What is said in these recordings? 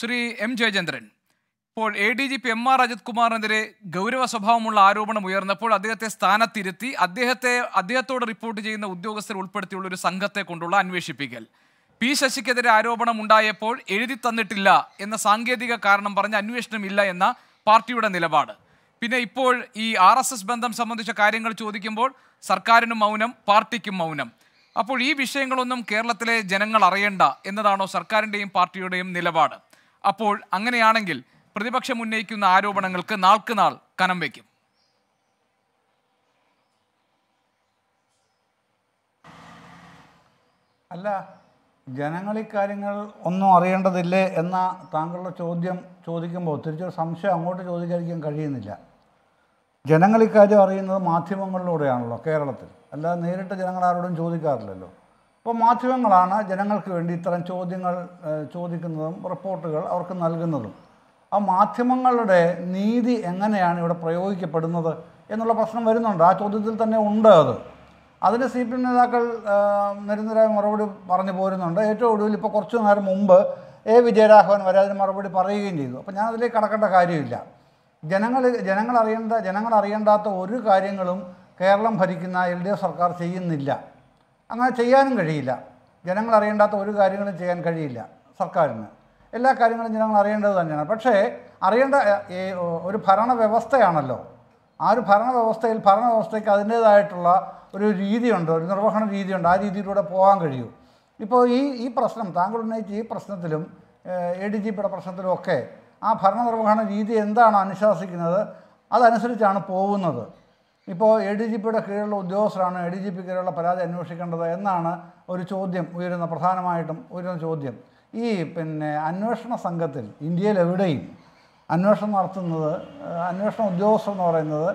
Shri M Jayachandran ഇപ്പോൾ A D G P M R Ajith കുമാറിനെതിരെ ഗൗരവ സ്വഭാവമുള്ള ആരോപണം ഉയർന്നപ്പോൾ അദ്ദേഹത്തെ സ്ഥാനത്തിരുത്തി അദ്ദേഹത്തെ അദ്ദേഹത്തോട് റിപ്പോർട്ട് ചെയ്യുന്ന ഉദ്യോഗസ്ഥർ ഉൾപ്പെടുത്തിയുള്ള ഒരു സംഘത്തെ കൊണ്ടുള്ള അന്വേഷിപ്പിക്കൽ പി ശശിക്കെതിരെ ആരോപണം ഉണ്ടായപ്പോൾ എഴുതി തന്നിട്ടില്ല എന്ന സാങ്കേതിക കാരണം പറഞ്ഞ് അന്വേഷണമില്ല എന്ന പാർട്ടിയുടെ നിലപാട് പിന്നെ ഇപ്പോൾ ഈ ആർ എസ് എസ് ബന്ധം സംബന്ധിച്ച കാര്യങ്ങൾ ചോദിക്കുമ്പോൾ സർക്കാരിനും മൗനം പാർട്ടിക്കും മൗനം അപ്പോൾ ഈ വിഷയങ്ങളൊന്നും കേരളത്തിലെ ജനങ്ങൾ അറിയണ്ട എന്നതാണോ സർക്കാരിൻ്റെയും പാർട്ടിയുടെയും നിലപാട് അപ്പോൾ അങ്ങനെയാണെങ്കിൽ പ്രതിപക്ഷം ഉന്നയിക്കുന്ന ആരോപണങ്ങൾക്ക് നാൾക്ക് നാൾ കനം വയ്ക്കും അല്ല ജനങ്ങൾ ഇക്കാര്യങ്ങൾ ഒന്നും അറിയേണ്ടതില്ലേ എന്ന താങ്കളുടെ ചോദ്യം ചോദിക്കുമ്പോൾ തിരിച്ചൊരു സംശയം അങ്ങോട്ട് ചോദിക്കാതിരിക്കാൻ കഴിയുന്നില്ല ജനങ്ങൾ ഇക്കാര്യം അറിയുന്നത് മാധ്യമങ്ങളിലൂടെയാണല്ലോ കേരളത്തിൽ അല്ലാതെ നേരിട്ട് ജനങ്ങൾ ആരോടും ചോദിക്കാറില്ലല്ലോ അപ്പോൾ മാധ്യമങ്ങളാണ് ജനങ്ങൾക്ക് വേണ്ടി ഇത്തരം ചോദ്യങ്ങൾ ചോദിക്കുന്നതും റിപ്പോർട്ടുകൾ അവർക്ക് നൽകുന്നതും ആ മാധ്യമങ്ങളുടെ നീതി എങ്ങനെയാണ് ഇവിടെ പ്രയോഗിക്കപ്പെടുന്നത് എന്നുള്ള പ്രശ്നം വരുന്നുണ്ട് ആ ചോദ്യത്തിൽ തന്നെ ഉണ്ട് അത് അതിന് സി പി എം നേതാക്കൾ നിരന്തരമായ മറുപടി പറഞ്ഞു പോരുന്നുണ്ട് ഏറ്റവും ഒടുവിൽ ഇപ്പോൾ കുറച്ചു നേരം മുമ്പ് എ വിജയരാഘവൻ വരെ അതിന് മറുപടി പറയുകയും ചെയ്തു അപ്പോൾ ഞാൻ അതിലേക്ക് കടക്കേണ്ട കാര്യമില്ല ജനങ്ങൾ ജനങ്ങൾ അറിയേണ്ട ജനങ്ങൾ അറിയേണ്ടാത്ത ഒരു കാര്യങ്ങളും കേരളം ഭരിക്കുന്ന എൽ ഡി എഫ് സർക്കാർ ചെയ്യുന്നില്ല അങ്ങനെ ചെയ്യാനും കഴിയില്ല ജനങ്ങൾ അറിയേണ്ടാത്ത ഒരു കാര്യങ്ങളും ചെയ്യാൻ കഴിയില്ല സർക്കാരിന് എല്ലാ കാര്യങ്ങളും ജനങ്ങൾ അറിയേണ്ടത് തന്നെയാണ് പക്ഷേ അറിയേണ്ട ഒരു ഒരു ഭരണവ്യവസ്ഥയാണല്ലോ ആ ഒരു ഭരണവ്യവസ്ഥയിൽ ഭരണവ്യവസ്ഥയ്ക്ക് അതിൻ്റേതായിട്ടുള്ള ഒരു രീതിയുണ്ട് ഒരു നിർവഹണ രീതിയുണ്ട് ആ രീതിയിലൂടെ പോകാൻ കഴിയൂ ഇപ്പോൾ ഈ ഈ പ്രശ്നം താങ്കൾ ഉന്നയിച്ച ഈ പ്രശ്നത്തിലും എ ഡി ജി പിയുടെ പ്രശ്നത്തിലും ഒക്കെ ആ ഭരണനിർവഹണ രീതി എന്താണ് അനുശാസിക്കുന്നത് അതനുസരിച്ചാണ് പോകുന്നത് ഇപ്പോൾ എ ഡി ജി പിയുടെ കീഴിലുള്ള ഉദ്യോഗസ്ഥരാണ് എ ഡി ജി പി കീഴിലുള്ള പരാതി അന്വേഷിക്കേണ്ടത് എന്നാണ് ഒരു ചോദ്യം ഉയരുന്ന പ്രധാനമായിട്ടും ഉയരുന്ന ചോദ്യം ഈ പിന്നെ അന്വേഷണ സംഘത്തിൽ ഇന്ത്യയിൽ എവിടെയും അന്വേഷണം നടത്തുന്നത് അന്വേഷണ ഉദ്യോഗസ്ഥർ എന്ന് പറയുന്നത്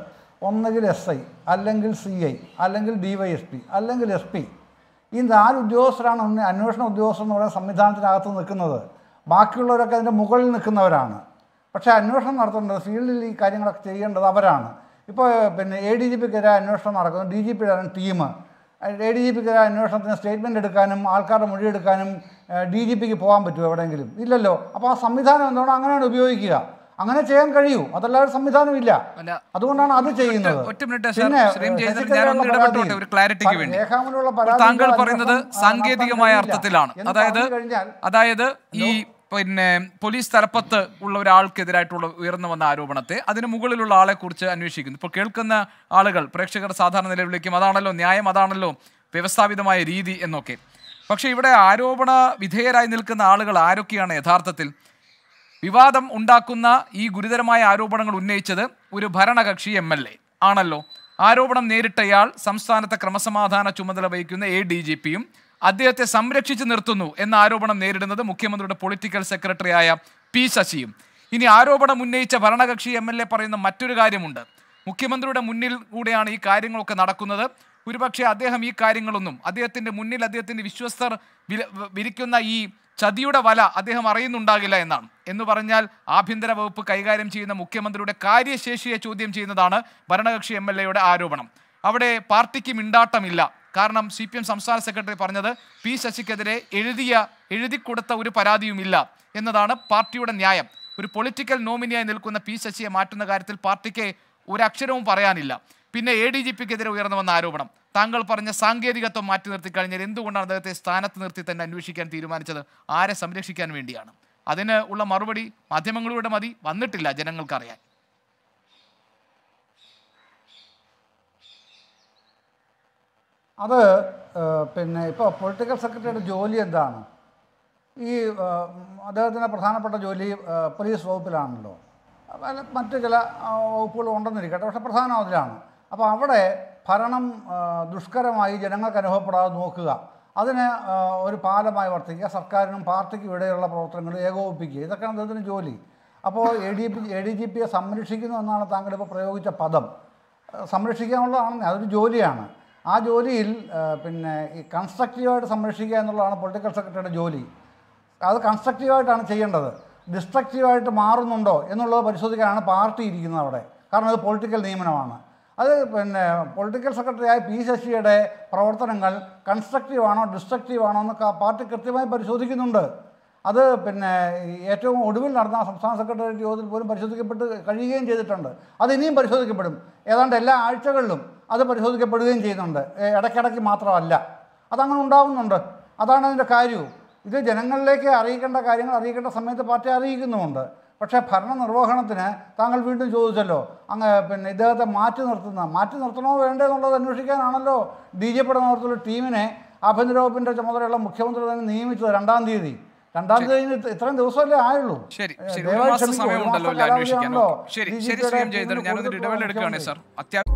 ഒന്നുകിൽ എസ് ഐ അല്ലെങ്കിൽ സി ഐ അല്ലെങ്കിൽ ഡി വൈ എസ് പി അല്ലെങ്കിൽ എസ് പി ഈ നാല് ഉദ്യോഗസ്ഥരാണ് അന്വേഷണ ഉദ്യോഗസ്ഥർ എന്ന് പറയുന്ന സംവിധാനത്തിനകത്ത് നിൽക്കുന്നത് ബാക്കിയുള്ളവരൊക്കെ അതിൻ്റെ മുകളിൽ നിൽക്കുന്നവരാണ് പക്ഷേ അന്വേഷണം നടത്തേണ്ടത് ഫീൽഡിൽ ഈ കാര്യങ്ങളൊക്കെ ചെയ്യേണ്ടത് അവരാണ് ഇപ്പോൾ പിന്നെ എ ഡി ജി പിക്കെതിരെ അന്വേഷണം നടക്കുന്നു ഡി ജി പിയുടെ ടീം എ ഡി ജി പിക്കെതിരെ അന്വേഷണത്തിന് സ്റ്റേറ്റ്മെൻറ്റ് എടുക്കാനും ആൾക്കാരുടെ മൊഴിയെടുക്കാനും ഡി ജി പിക്ക് പോകാൻ പറ്റുമോ എവിടെയെങ്കിലും ഇല്ലല്ലോ അപ്പോൾ ആ സംവിധാനം എന്താണ് അങ്ങനെയാണ് ഉപയോഗിക്കുക അങ്ങനെ ചെയ്യാൻ കഴിയൂ അതല്ലാതെ സംവിധാനം ഇല്ല അതുകൊണ്ടാണ് അത് ചെയ്യുന്നത് താങ്കൾ പറയുന്നത് സാങ്കേതികമായ അർത്ഥത്തിലാണ് അതായത് അതായത് ഈ പിന്നെ പോലീസ് തലപ്പത്ത് ഉള്ള ഒരാൾക്കെതിരായിട്ടുള്ള ഉയർന്നു വന്ന ആരോപണത്തെ അതിന് മുകളിലുള്ള ആളെ കുറിച്ച് അന്വേഷിക്കുന്നു ഇപ്പോൾ കേൾക്കുന്ന ആളുകൾ പ്രേക്ഷകർ സാധാരണ നില വിളിക്കും അതാണല്ലോ ന്യായം അതാണല്ലോ വ്യവസ്ഥാപിതമായ രീതി എന്നൊക്കെ പക്ഷേ ഇവിടെ ആരോപണ വിധേയരായി നിൽക്കുന്ന ആളുകൾ ആരൊക്കെയാണ് യഥാർത്ഥത്തിൽ വിവാദം ഉണ്ടാക്കുന്ന ഈ ഗുരുതരമായ ആരോപണങ്ങൾ ഉന്നയിച്ചത് ഒരു ഭരണകക്ഷി എം ആണല്ലോ ആരോപണം നേരിട്ടയാൾ സംസ്ഥാനത്തെ ക്രമസമാധാന ചുമതല വഹിക്കുന്ന എ ഡി ജി പിയും അദ്ദേഹത്തെ സംരക്ഷിച്ചു നിർത്തുന്നു എന്ന ആരോപണം നേരിടുന്നത് മുഖ്യമന്ത്രിയുടെ പൊളിറ്റിക്കൽ സെക്രട്ടറിയായ പി ശശിയും ഇനി ആരോപണം ഉന്നയിച്ച ഭരണകക്ഷി എം എൽ എ പറയുന്ന മറ്റൊരു കാര്യമുണ്ട് മുഖ്യമന്ത്രിയുടെ മുന്നിൽ കൂടെയാണ് ഈ കാര്യങ്ങളൊക്കെ നടക്കുന്നത് ഒരുപക്ഷെ അദ്ദേഹം ഈ കാര്യങ്ങളൊന്നും അദ്ദേഹത്തിൻ്റെ മുന്നിൽ അദ്ദേഹത്തിൻ്റെ വിശ്വസ്തർ വിരിക്കുന്ന ഈ ചതിയുടെ വല അദ്ദേഹം അറിയുന്നുണ്ടാകില്ല എന്നാണ് എന്ന് പറഞ്ഞാൽ ആഭ്യന്തര വകുപ്പ് കൈകാര്യം ചെയ്യുന്ന മുഖ്യമന്ത്രിയുടെ കാര്യശേഷിയെ ചോദ്യം ചെയ്യുന്നതാണ് ഭരണകക്ഷി എം എൽ എയുടെ ആരോപണം അവിടെ പാർട്ടിക്ക് മിണ്ടാട്ടമില്ല കാരണം സി പി എം സംസ്ഥാന സെക്രട്ടറി പറഞ്ഞത് പി ശശിക്കെതിരെ എഴുതിയ എഴുതി കൊടുത്ത ഒരു പരാതിയുമില്ല എന്നതാണ് പാർട്ടിയുടെ ന്യായം ഒരു പൊളിറ്റിക്കൽ നോമിനിയായി നിൽക്കുന്ന പി ശശിയെ മാറ്റുന്ന കാര്യത്തിൽ പാർട്ടിക്ക് ഒരക്ഷരവും പറയാനില്ല പിന്നെ എ ഡി ജി പിക്കെതിരെ ഉയർന്നു വന്ന ആരോപണം താങ്കൾ പറഞ്ഞ സാങ്കേതികത്വം മാറ്റി നിർത്തി കഴിഞ്ഞാൽ എന്തുകൊണ്ടാണ് അദ്ദേഹത്തെ സ്ഥാനത്ത് നിർത്തി തന്നെ അന്വേഷിക്കാൻ തീരുമാനിച്ചത് ആരെ സംരക്ഷിക്കാൻ വേണ്ടിയാണ് അതിന് ഉള്ള മറുപടി മാധ്യമങ്ങളിലൂടെ മതി വന്നിട്ടില്ല ജനങ്ങൾക്കറിയാൻ അത് പിന്നെ ഇപ്പോൾ പൊളിറ്റിക്കൽ സെക്രട്ടറിയുടെ ജോലി എന്താണ് ഈ അദ്ദേഹത്തിൻ്റെ പ്രധാനപ്പെട്ട ജോലി പോലീസ് വകുപ്പിലാണല്ലോ മറ്റു ചില വകുപ്പുകൾ ഉണ്ടെന്നിരിക്കട്ടെ പക്ഷേ പ്രധാനം അതിലാണ് അപ്പോൾ അവിടെ ഭരണം ദുഷ്കരമായി ജനങ്ങൾക്ക് അനുഭവപ്പെടാതെ നോക്കുക അതിനെ ഒരു പാലമായി വർത്തിക്കുക സർക്കാരിനും പാർട്ടിക്കും ഇടയിലുള്ള പ്രവർത്തനങ്ങൾ ഏകോപിപ്പിക്കുക ഇതൊക്കെയാണ് അദ്ദേഹത്തിൻ്റെ ജോലി അപ്പോൾ A D P A D G പിയെ സംരക്ഷിക്കുന്നു എന്നാണ് താങ്കൾ ഇപ്പോൾ പ്രയോഗിച്ച പദം സംരക്ഷിക്കാനുള്ളതാണെന്ന് അതൊരു ജോലിയാണ് ആ ജോലിയിൽ പിന്നെ ഈ കൺസ്ട്രക്റ്റീവായിട്ട് സംരക്ഷിക്കുക എന്നുള്ളതാണ് പൊളിറ്റിക്കൽ സെക്രട്ടറിയുടെ ജോലി അത് കൺസ്ട്രക്റ്റീവായിട്ടാണ് ചെയ്യേണ്ടത് ഡിസ്ട്രക്റ്റീവായിട്ട് മാറുന്നുണ്ടോ എന്നുള്ളത് പരിശോധിക്കാനാണ് പാർട്ടി ഇരിക്കുന്നത് അവിടെ കാരണം അത് പൊളിറ്റിക്കൽ നിയമനമാണ് അത് പിന്നെ പൊളിറ്റിക്കൽ സെക്രട്ടറിയായ പി ശശിയുടെ പ്രവർത്തനങ്ങൾ കൺസ്ട്രക്റ്റീവ് ആണോ ഡിസ്ട്രക്റ്റീവ് ആണോ എന്ന് പാർട്ടി കൃത്യമായി പരിശോധിക്കുന്നുണ്ട് അത് പിന്നെ ഏറ്റവും ഒടുവിൽ നടന്ന സംസ്ഥാന സെക്രട്ടറിയുടെ യോഗത്തിൽ പോലും പരിശോധിക്കപ്പെട്ട് കഴിയുകയും ചെയ്തിട്ടുണ്ട് അത് ഇനിയും പരിശോധിക്കപ്പെടും ഏതാണ്ട് എല്ലാ ആഴ്ചകളിലും അത് പരിശോധിക്കപ്പെടുകയും ചെയ്യുന്നുണ്ട് ഇടയ്ക്കിടയ്ക്ക് മാത്രമല്ല അതങ്ങനെ ഉണ്ടാകുന്നുണ്ട് അതാണ് അതിൻ്റെ കാര്യവും ഇത് ജനങ്ങളിലേക്ക് അറിയിക്കേണ്ട കാര്യങ്ങൾ അറിയിക്കേണ്ട സമയത്ത് പാർട്ടി അറിയിക്കുന്നുമുണ്ട് പക്ഷേ നിർവഹണത്തിന് താങ്കൾ വീണ്ടും ചോദിച്ചല്ലോ അങ്ങ് പിന്നെ ഇദ്ദേഹത്തെ മാറ്റി നിർത്തുന്ന മാറ്റി നിർത്തണോ വേണ്ടേ എന്നുള്ളത് അന്വേഷിക്കാനാണല്ലോ ഡി ജെ പിയുടെ നേതൃത്വത്തിലുള്ള ടീമിനെ ആഭ്യന്തര ചുമതലയുള്ള മുഖ്യമന്ത്രി തന്നെ നിയമിച്ചത് രണ്ടാം തീയതി രണ്ടാം തീയതി ഇത്രയും ദിവസമല്ലേ ആയുള്ളൂ ശരി ശരി ഒരു മാസം ശരി അന്വേഷിക്കാനോ ശരി ശരി ശരി ശരി ശരി ശരി ഇടവേള ശരി ശരി ശരി